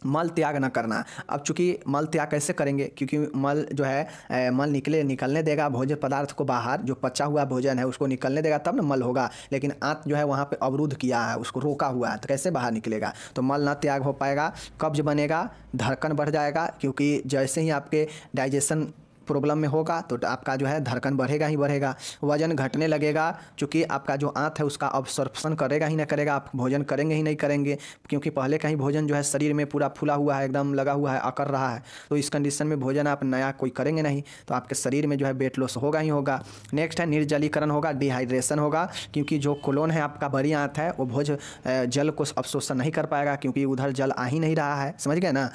मल त्याग ना करना अब चूंकि मल त्याग कैसे करेंगे क्योंकि मल जो है मल निकले निकलने देगा भोजन पदार्थ को बाहर जो पचा हुआ भोजन है उसको निकलने देगा तब ना मल होगा लेकिन आंत जो है वहाँ पे अवरुद्ध किया है उसको रोका हुआ है तो कैसे बाहर निकलेगा तो मल ना त्याग हो पाएगा कब्ज बनेगा धड़कन बढ़ जाएगा क्योंकि जैसे ही आपके डाइजेशन प्रॉब्लम में होगा तो आपका जो है धड़कन बढ़ेगा ही बढ़ेगा वजन घटने लगेगा चूँकि आपका जो आँत है उसका ऑब्सर्प्शन करेगा ही ना करेगा आप भोजन करेंगे ही नहीं करेंगे क्योंकि पहले का ही भोजन जो है शरीर में पूरा फूला हुआ है एकदम लगा हुआ है अकर रहा है तो इस कंडीशन में भोजन आप नया कोई करेंगे नहीं तो आपके शरीर में जो है वेट लॉस होगा ही होगा नेक्स्ट है निर्जलीकरण होगा डिहाइड्रेशन होगा क्योंकि जो कोलोन है आपका बड़ी आँत है वो भोज जल को अवशोषण नहीं कर पाएगा क्योंकि उधर जल आ ही नहीं रहा है समझ गए ना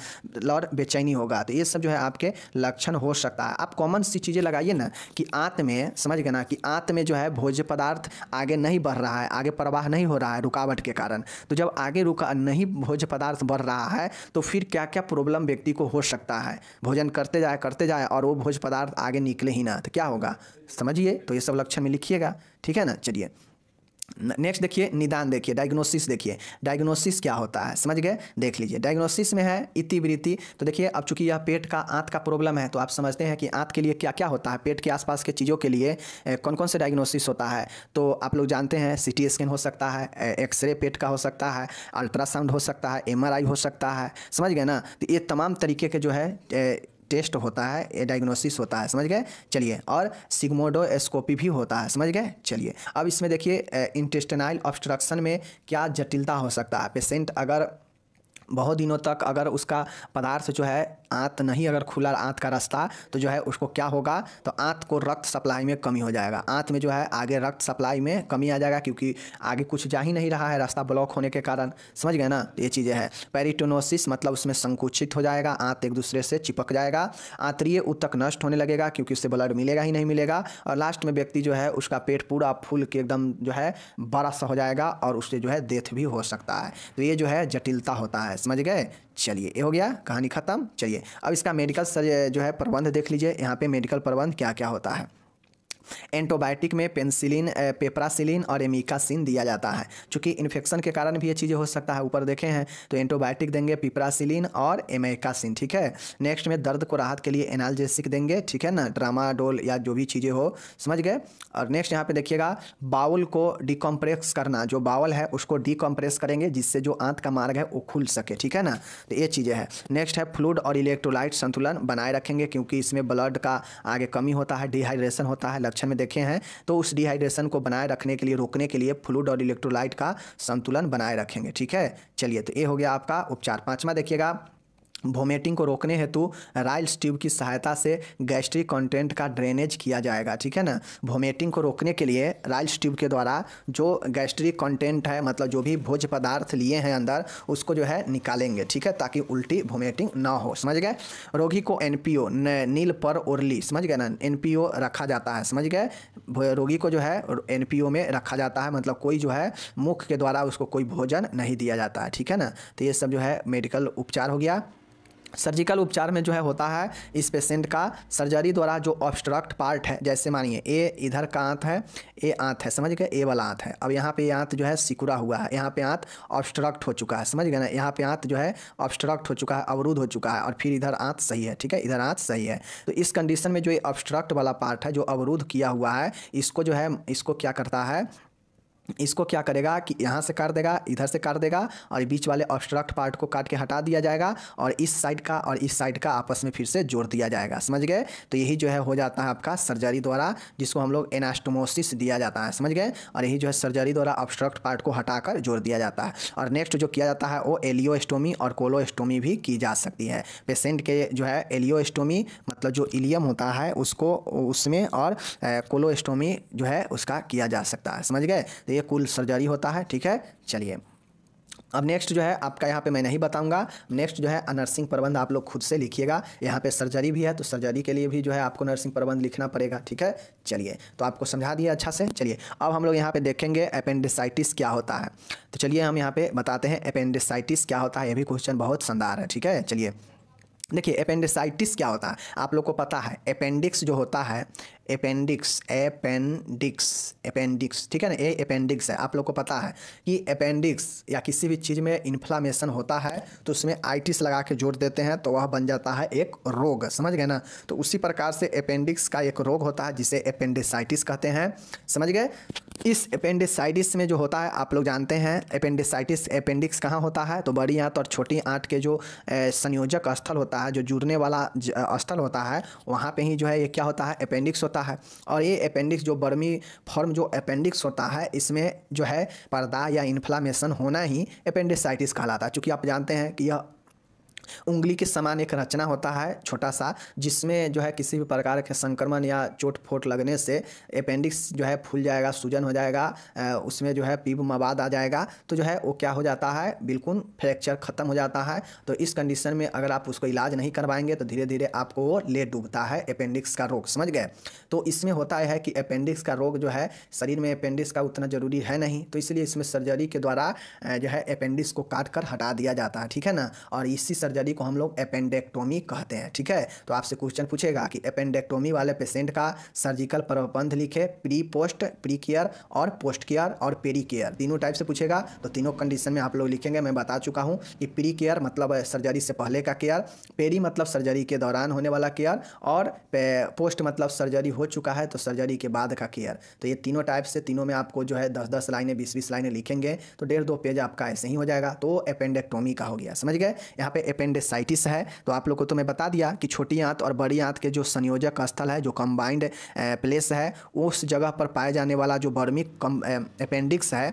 और बेचैनी होगा तो ये सब जो है आपके लक्षण हो सकता है आप कॉमन सी चीज़ें लगाइए ना कि आंत में समझ गए ना कि आंत में जो है भोज्य पदार्थ आगे नहीं बढ़ रहा है आगे प्रवाह नहीं हो रहा है रुकावट के कारण तो जब आगे रुका नहीं भोज्य पदार्थ बढ़ रहा है तो फिर क्या क्या प्रॉब्लम व्यक्ति को हो सकता है भोजन करते जाए करते जाए और वो भोज्य पदार्थ आगे निकले ही ना तो क्या होगा समझिए तो ये सब लक्षण में लिखिएगा ठीक है ना चलिए नेक्स्ट देखिए निदान देखिए डायग्नोसिस देखिए डायग्नोसिस क्या होता है समझ गए देख लीजिए डायग्नोसिस में है इतिवृत्ति तो देखिए अब चूंकि यह पेट का आंत का प्रॉब्लम है तो आप समझते हैं कि आंत के लिए क्या क्या होता है पेट के आसपास के चीज़ों के लिए कौन कौन से डायग्नोसिस होता है तो आप लोग जानते हैं सी स्कैन हो सकता है एक्सरे पेट का हो सकता है अल्ट्रासाउंड हो सकता है एम हो सकता है समझ गए ना तो ये तमाम तरीके के जो है टेस्ट होता है डायग्नोसिस होता है समझ गए चलिए और सिग्मोडोस्कोपी भी होता है समझ गए चलिए अब इसमें देखिए इंटेस्टनाइल ऑब्स्ट्रक्शन में क्या जटिलता हो सकता है पेशेंट अगर बहुत दिनों तक अगर उसका पदार्थ जो है आंत नहीं अगर खुला आंत का रास्ता तो जो है उसको क्या होगा तो आंत को रक्त सप्लाई में कमी हो जाएगा आंत में जो है आगे रक्त सप्लाई में कमी आ जाएगा क्योंकि आगे कुछ जा ही नहीं रहा है रास्ता ब्लॉक होने के कारण समझ गए ना ये चीज़ें हैं पेरिटोनोसिस मतलब उसमें संकुचित हो जाएगा आंत एक दूसरे से चिपक जाएगा आंतरीय उत्तक नष्ट होने लगेगा क्योंकि उससे ब्लड मिलेगा ही नहीं मिलेगा और लास्ट में व्यक्ति जो है उसका पेट पूरा फूल के एकदम जो है बड़ा सा हो जाएगा और उससे जो है डेथ भी हो सकता है तो ये जो है जटिलता होता है समझ गए चलिए ये हो गया कहानी ख़त्म चलिए अब इसका मेडिकल जो है प्रबंध देख लीजिए यहाँ पे मेडिकल प्रबंध क्या क्या होता है एंटोबायोटिक में पेंसिलिन पेपरासिलिन और एमिकासिन दिया जाता है चूँकि इन्फेक्शन के कारण भी ये चीज़ें हो सकता है ऊपर देखे हैं तो एंटोबायोटिक देंगे पिपरासिलिन और एमेकासिन ठीक है नेक्स्ट में दर्द को राहत के लिए एनालजेसिक देंगे ठीक है ना ड्रामाडोल या जो भी चीज़ें हो समझ गए और नेक्स्ट यहाँ पे देखिएगा बाउल को डिकम्प्रेस करना जो बाउल है उसको डिकम्प्रेस करेंगे जिससे जो आंत का मार्ग है वो खुल सके ठीक है ना तो ये चीज़ें हैं नेक्स्ट है फ्लूड और इलेक्ट्रोलाइट संतुलन बनाए रखेंगे क्योंकि इसमें ब्लड का आगे कमी होता है डिहाइड्रेशन होता है लक्षण लक्षण में देखे हैं तो उस डिहाइड्रेशन को बनाए रखने के लिए रोकने के लिए फ्लूड और इलेक्ट्रोलाइट का संतुलन बनाए रखेंगे ठीक है चलिए तो ये हो गया आपका उपचार पाँचवा देखिएगा वोमिटिंग को रोकने हेतु राइल्स ट्यूब की सहायता से गैस्ट्रिक कंटेंट का ड्रेनेज किया जाएगा ठीक है ना वोमिटिंग को रोकने के लिए राइल्स ट्यूब के द्वारा जो गैस्ट्रिक कंटेंट है मतलब जो भी भोज पदार्थ लिए हैं अंदर उसको जो है निकालेंगे ठीक है ताकि उल्टी वोमिटिंग ना हो समझ गए रोगी को एन नील पर ओरली समझ गए ना एन रखा जाता है समझ गए रोगी को जो है एन में रखा जाता है मतलब कोई जो है मुख के द्वारा उसको कोई भोजन नहीं दिया जाता है ठीक है ना तो ये सब जो है मेडिकल उपचार हो गया सर्जिकल उपचार में जो है होता है इस पेशेंट का सर्जरी द्वारा जो ऑब्स्ट्रक्ट पार्ट है जैसे मानिए ए इधर का आँत है ए आँत है समझ गए ए वाला आँत है अब यहाँ पे ये आँत जो है सिकुड़ा हुआ है यहाँ पे आँत ऑब्स्ट्रक्ट हो चुका है समझ गए ना यहाँ पे आँत जो है ऑब्स्ट्रक्ट हो चुका है अवरुद्ध हो चुका है और फिर इधर आँत सही है ठीक है इधर आँत सही है तो इस कंडीशन में जो ये ऑब्स्ट्रक्ट वाला पार्ट है जो अवरुद्ध किया हुआ है इसको जो है इसको क्या करता है इसको क्या करेगा कि यहाँ से काट देगा इधर से काट देगा और बीच वाले ऑब्स्ट्रक्ट पार्ट को काट के हटा दिया जाएगा और इस साइड का और इस साइड का आपस में फिर से जोड़ दिया जाएगा समझ गए तो यही जो है हो जाता है आपका सर्जरी द्वारा जिसको हम लोग एनास्टोमोसिस दिया जाता है समझ गए और यही जो है सर्जरी द्वारा ऑब्स्ट्रक्ट पार्ट को हटाकर जोड़ दिया जाता है और नेक्स्ट जो किया जाता है वो एलियोस्टोमी और कोलोस्टोमी भी की जा सकती है पेशेंट के जो है एलियोस्टोमी मतलब जो इलियम होता है उसको उसमें और कोलोस्टोमी जो है उसका किया जा सकता है समझ गए तो लिए कुल सर्जरी होता है ठीक है चलिए अब नेक्स्ट जो है आपका यहाँ पे मैं नहीं बताऊंगा नेक्स्ट जो है नर्सिंग प्रबंध आप लोग खुद से लिखिएगा यहाँ पे सर्जरी भी है तो सर्जरी के लिए भी जो है आपको नर्सिंग प्रबंध लिखना पड़ेगा ठीक है चलिए तो आपको समझा दिया अच्छा से चलिए अब हम लोग यहाँ पे देखेंगे अपेंडिसाइटिस क्या होता है तो चलिए हम यहाँ पर बताते हैं अपेंडिसाइटिस क्या होता है ये भी क्वेश्चन बहुत शानदार है ठीक है चलिए देखिए अपेंडिसाइटिस क्या होता है आप लोग को पता है अपेंडिक्स जो होता है अपेंडिक्स एपेंडिक्स अपेंडिक्स ठीक है ना ये अपेंडिक्स है आप लोग को पता है कि अपेंडिक्स या किसी भी चीज़ में इन्फ्लामेशन होता है तो उसमें आइटिस लगा के जोड़ देते हैं तो वह बन जाता है एक रोग समझ गए ना तो उसी प्रकार से अपेंडिक्स का एक रोग होता है जिसे अपेंडिसाइटिस कहते हैं समझ गए इस अपेंडिसाइटिस में जो होता है आप लोग जानते हैं अपेंडिसाइटिस अपेंडिक्स कहाँ होता है तो बड़ी आँत और छोटी आँत के जो संयोजक स्थल होता है जो जुड़ने वाला स्थल होता है वहाँ पर ही जो है ये क्या होता है अपेंडिक्स होता है होता है और ये अपेंडिक्स जो बर्मी फॉर्म जो अपेंडिक्स होता है इसमें जो है पर्दा या इन्फ्लामेशन होना ही अपेंडिसाइटिस कहलाता है चूँकि आप जानते हैं कि यह उंगली के समान एक रचना होता है छोटा सा जिसमें जो है किसी भी प्रकार के संक्रमण या चोट फोट लगने से अपेंडिक्स जो है फूल जाएगा सूजन हो जाएगा उसमें जो है पीब मवाद आ जाएगा तो जो है वो क्या हो जाता है बिल्कुल फ्रैक्चर ख़त्म हो जाता है तो इस कंडीशन में अगर आप उसको इलाज नहीं करवाएंगे तो धीरे धीरे आपको वो ले डूबता है अपेंडिक्स का रोग समझ गए तो इसमें होता है कि अपेंडिक्स का रोग जो है शरीर में अपेंडिक्स का उतना ज़रूरी है नहीं तो इसलिए इसमें सर्जरी के द्वारा जो है अपेंडिक्स को काट कर हटा दिया जाता है ठीक है ना और इसी सर्जरी सर्जरी को हम लोग अपेंडेक्टोमी कहते हैं ठीक है तो आपसे क्वेश्चन पूछेगा कि अपेंडेक्टोमी वाले पेशेंट का सर्जिकल प्रबंध लिखे प्री पोस्ट प्री केयर और पोस्ट केयर और पेरी केयर तीनों टाइप से पूछेगा तो तीनों कंडीशन में आप लोग लिखेंगे मैं बता चुका हूँ कि प्री केयर मतलब सर्जरी से पहले का केयर पेरी मतलब सर्जरी के दौरान होने वाला केयर और पोस्ट मतलब सर्जरी हो चुका है तो सर्जरी के बाद का केयर तो ये तीनों टाइप से तीनों में आपको जो है दस दस लाइने बीस बीस लाइने लिखेंगे तो डेढ़ दो पेज आपका ऐसे ही हो जाएगा तो अपेंडेक्टोमी का हो गया समझ गए यहाँ पे अपेंड एपेंडिसाइटिस है तो आप लोग को तो मैं बता दिया कि छोटी आंत और बड़ी आंत के जो संयोजक स्थल है जो कंबाइंड प्लेस है उस जगह पर पाए जाने वाला जो बर्मिक अपेंडिक्स है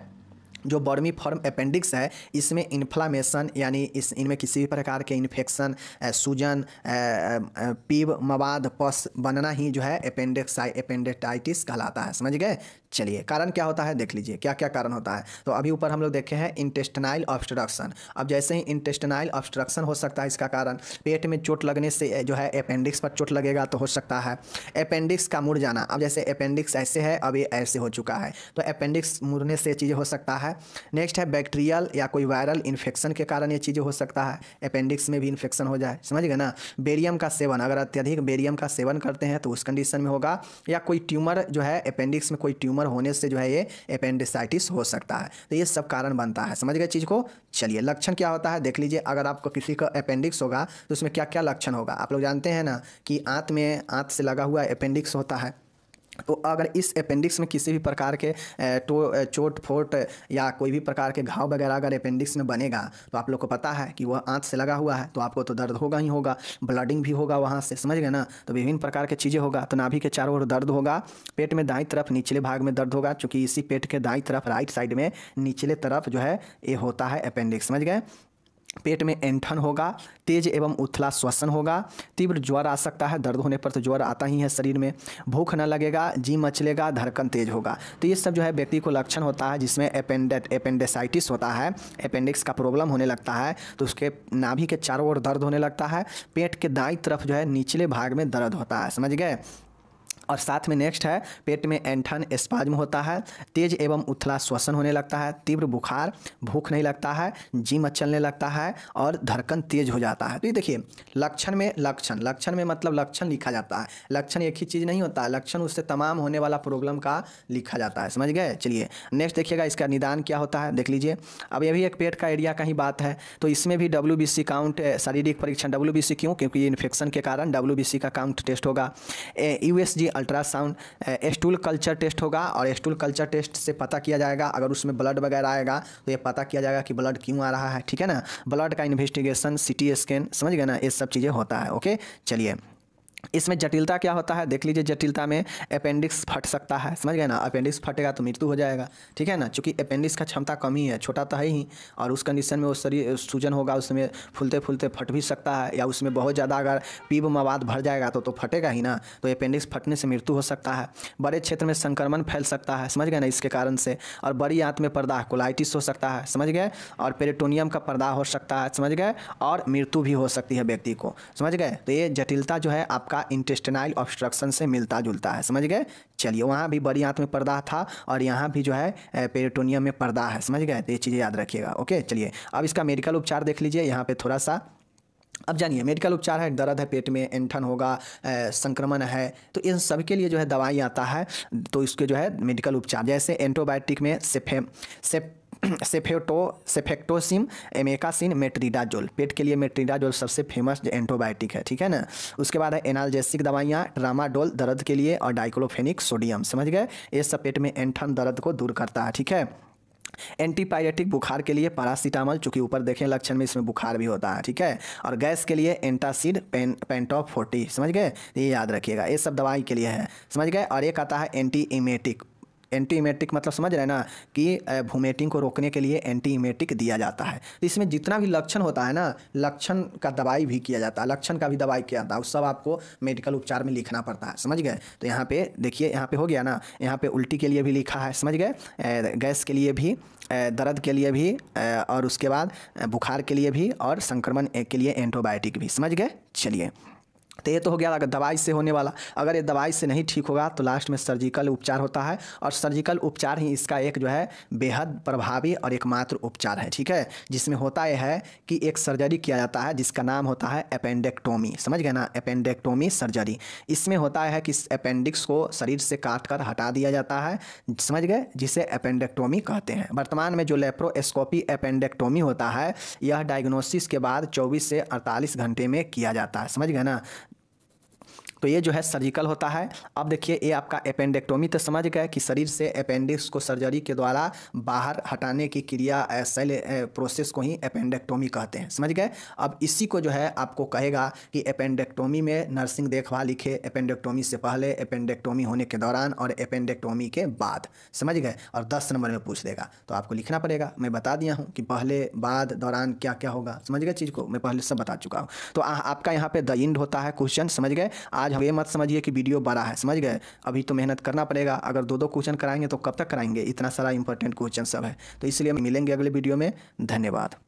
जो बर्मी फॉर्म अपेंडिक्स है इसमें इन्फ्लामेशन यानी इस इनमें किसी भी प्रकार के इन्फेक्शन सूजन पीब मवाद पस बनना ही जो है अपेंडिक्साई अपेंडेटाइटिस कहलाता है समझ गए चलिए कारण क्या होता है देख लीजिए क्या क्या कारण होता है तो अभी ऊपर हम लोग देखे हैं इंटेस्टनाइल ऑब्स्ट्रक्शन अब जैसे ही इंटेस्टनाइल ऑब्स्ट्रक्शन हो सकता है इसका कारण पेट में चोट लगने से जो है अपेंडिक्स पर चोट लगेगा तो हो सकता है अपेंडिक्स का मुड़ जाना अब जैसे अपेंडिक्स ऐसे है अभी ऐसे हो चुका है तो अपेंडिक्स मुड़ने से चीज़ें हो सकता है नेक्स्ट है बैक्टीरियल या कोई वायरल इन्फेक्शन के कारण ये चीज़ हो सकता है अपेंडिक्स में भी इन्फेक्शन हो जाए समझ गए ना बेरियम का सेवन अगर अत्यधिक बेरियम का सेवन करते हैं तो उस कंडीशन में होगा या कोई ट्यूमर जो है अपेंडिक्स में कोई ट्यूमर होने से जो है ये अपेंडिसाइटिस हो सकता है तो ये सब कारण बनता है समझ गए चीज़ को चलिए लक्षण क्या होता है देख लीजिए अगर आपको किसी का अपेंडिक्स होगा तो उसमें क्या क्या लक्षण होगा आप लोग जानते हैं ना कि आँत में आँत से लगा हुआ अपेंडिक्स होता है तो अगर इस अपेंडिक्स में किसी भी प्रकार के तो चोट फोट या कोई भी प्रकार के घाव वगैरह अगर अपेंडिक्स में बनेगा तो आप लोग को पता है कि वह आंत से लगा हुआ है तो आपको तो दर्द होगा ही होगा ब्लडिंग भी होगा वहाँ से समझ गए ना तो विभिन्न प्रकार के चीज़ें होगा तो नाभि के चारों ओर दर्द होगा पेट में दाई तरफ निचले भाग में दर्द होगा चूँकि इसी पेट के दाई तरफ राइट साइड में निचले तरफ जो है ये होता है अपेंडिक्स समझ गए पेट में एंठन होगा तेज एवं उथला श्वसन होगा तीव्र ज्वर आ सकता है दर्द होने पर तो ज्वर आता ही है शरीर में भूख न लगेगा जी मचलेगा धड़कन तेज होगा तो ये सब जो है व्यक्ति को लक्षण होता है जिसमें एपेंडेट एपेंडेसाइटिस होता है अपेंडिक्स का प्रॉब्लम होने लगता है तो उसके नाभि के चारों ओर दर्द होने लगता है पेट के दाई तरफ जो है निचले भाग में दर्द होता है समझ गए और साथ में नेक्स्ट है पेट में एंठन स्पाज्म होता है तेज एवं उथला श्वसन होने लगता है तीव्र बुखार भूख नहीं लगता है जी मचलने लगता है और धड़कन तेज हो जाता है तो ये देखिए लक्षण में लक्षण लक्षण में मतलब लक्षण लिखा जाता है लक्षण एक ही चीज़ नहीं होता है लक्षण उससे तमाम होने वाला प्रॉब्लम का लिखा जाता है समझ गए चलिए नेक्स्ट देखिएगा इसका निदान क्या होता है देख लीजिए अब ये भी एक पेट का एरिया का ही बात है तो इसमें भी डब्ल्यू काउंट शारीरिक परीक्षण डब्ल्यू क्यों क्योंकि इन्फेक्शन के कारण डब्ल्यू का काउंट टेस्ट होगा U ultrasound stool culture test होगा और स्टूल कल्चर टेस्ट से पता किया जाएगा अगर उसमें ब्लड वगैरह आएगा तो ये पता किया जाएगा कि ब्लड क्यों आ रहा है ठीक है ना ब्लड का इन्वेस्टिगेशन सी स्कैन समझ गए ना ये सब चीज़ें होता है ओके चलिए इसमें जटिलता क्या होता है देख लीजिए जटिलता में अपेंडिक्स फट सकता है समझ गए ना अपेंडिक्स फटेगा तो मृत्यु हो जाएगा ठीक है ना चूँकि अपेंडिक्स का क्षमता कम ही है छोटा तो है ही और उस कंडीशन में वो शरीर सूजन होगा उसमें फूलते फूलते फट भी सकता है या उसमें बहुत ज़्यादा अगर पीब मवाद भर जाएगा तो तो फटेगा ही ना तो अपेंडिक्स फटने से मृत्यु हो सकता है बड़े क्षेत्र में संक्रमण फैल सकता है समझ गए ना इसके कारण से और बड़ी आंत में पर्दा कोलाइटिस हो सकता है समझ गए और पेरेटोनियम का पर्दा हो सकता है समझ गए और मृत्यु भी हो सकती है व्यक्ति को समझ गए तो ये जटिलता जो है आपका का इंटेस्टनाइल ऑब्स्ट्रक्शन से मिलता जुलता है समझ गए चलिए वहाँ भी बड़ी आंत में पर्दा था और यहाँ भी जो है पेरिटोनियम में पर्दा है समझ गए तो ये चीज़ें याद रखिएगा ओके चलिए अब इसका मेडिकल उपचार देख लीजिए यहाँ पर थोड़ा सा अब जानिए मेडिकल उपचार है दर्द है पेट में एंठन होगा संक्रमण है तो इन सब के लिए जो है दवाई आता है तो इसके जो है मेडिकल उपचार जैसे एंटोबायोटिक में सेफे सेफ सेफेटो सेफेक्टोसिम एमेकासिन मेट्रीडाजोल पेट के लिए मेट्रीडाजोल सबसे फेमस एंटोबायोटिक है ठीक है ना उसके बाद है एनाल्जेसिक दवाइयाँ ट्रामाडोल दर्द के लिए और डाइक्लोफेनिक सोडियम समझ गए ये सब पेट में एंठन दर्द को दूर करता है ठीक है एंटीपायरेटिक बुखार के लिए पैरासीटामोल चूंकि ऊपर देखें लक्षण में इसमें बुखार भी होता है ठीक है और गैस के लिए एंटासिड पेन पेंटॉप फोर्टी समझ गए ये याद रखिएगा ये सब दवाई के लिए है समझ गए और एक आता है एंटी इमेटिक एंटी इमेटिक मतलब समझ रहे हैं ना कि भूमेटिंग को रोकने के लिए एंटी इमेटिक दिया जाता है तो इसमें जितना भी लक्षण होता है ना लक्षण का दवाई भी किया जाता है लक्षण का भी दवाई किया जाता है उस सब आपको मेडिकल उपचार में लिखना पड़ता है समझ गए तो यहाँ पे देखिए यहाँ पे हो गया ना यहाँ पे उल्टी के लिए भी लिखा है समझ गए गैस के लिए भी दर्द के लिए भी और उसके बाद बुखार के लिए भी और संक्रमण के लिए एंटीबायोटिक भी समझ गए चलिए तो ये तो हो गया अगर दवाई से होने वाला अगर ये दवाई से नहीं ठीक होगा तो लास्ट में सर्जिकल उपचार होता है और सर्जिकल उपचार ही इसका एक जो है बेहद प्रभावी और एकमात्र उपचार है ठीक है जिसमें होता यह है कि एक सर्जरी किया जाता है जिसका नाम होता है अपेंडेक्टोमी समझ गए ना अपेंडेक्टोमी सर्जरी इसमें होता है कि अपेंडिक्स को शरीर से काट कर हटा दिया जाता है समझ गए जिसे अपेंडेक्टोमी कहते हैं वर्तमान में जो लेप्रोस्कोपी अपेंडेक्टोमी होता है यह डायग्नोसिस के बाद चौबीस से अड़तालीस घंटे में किया जाता है समझ गए ना तो ये जो है सर्जिकल होता है अब देखिए ये आपका अपेंडेक्टोमी तो समझ गए कि शरीर से अपेंडिक्स को सर्जरी के द्वारा बाहर हटाने की क्रिया सेल प्रोसेस को ही अपेंडेक्टोमी कहते हैं समझ गए अब इसी को जो है आपको कहेगा कि अपेंडेक्टोमी में नर्सिंग देखभाल लिखे अपेंडेक्टोमी से पहले अपेंडेक्टोमी होने के दौरान और अपेंडेक्टोमी के बाद समझ गए और दस नंबर में पूछ देगा तो आपको लिखना पड़ेगा मैं बता दिया हूँ कि पहले बाद दौरान क्या क्या होगा समझ गए चीज़ को मैं पहले सब बता चुका हूँ तो आपका यहाँ पे द इंड होता है क्वेश्चन समझ गए आज आज हम ये मत समझिए कि वीडियो बड़ा है समझ गए अभी तो मेहनत करना पड़ेगा अगर दो दो क्वेश्चन कराएंगे तो कब तक कराएंगे इतना सारा इंपॉर्टेंट क्वेश्चन सब है तो इसलिए मिलेंगे अगले वीडियो में धन्यवाद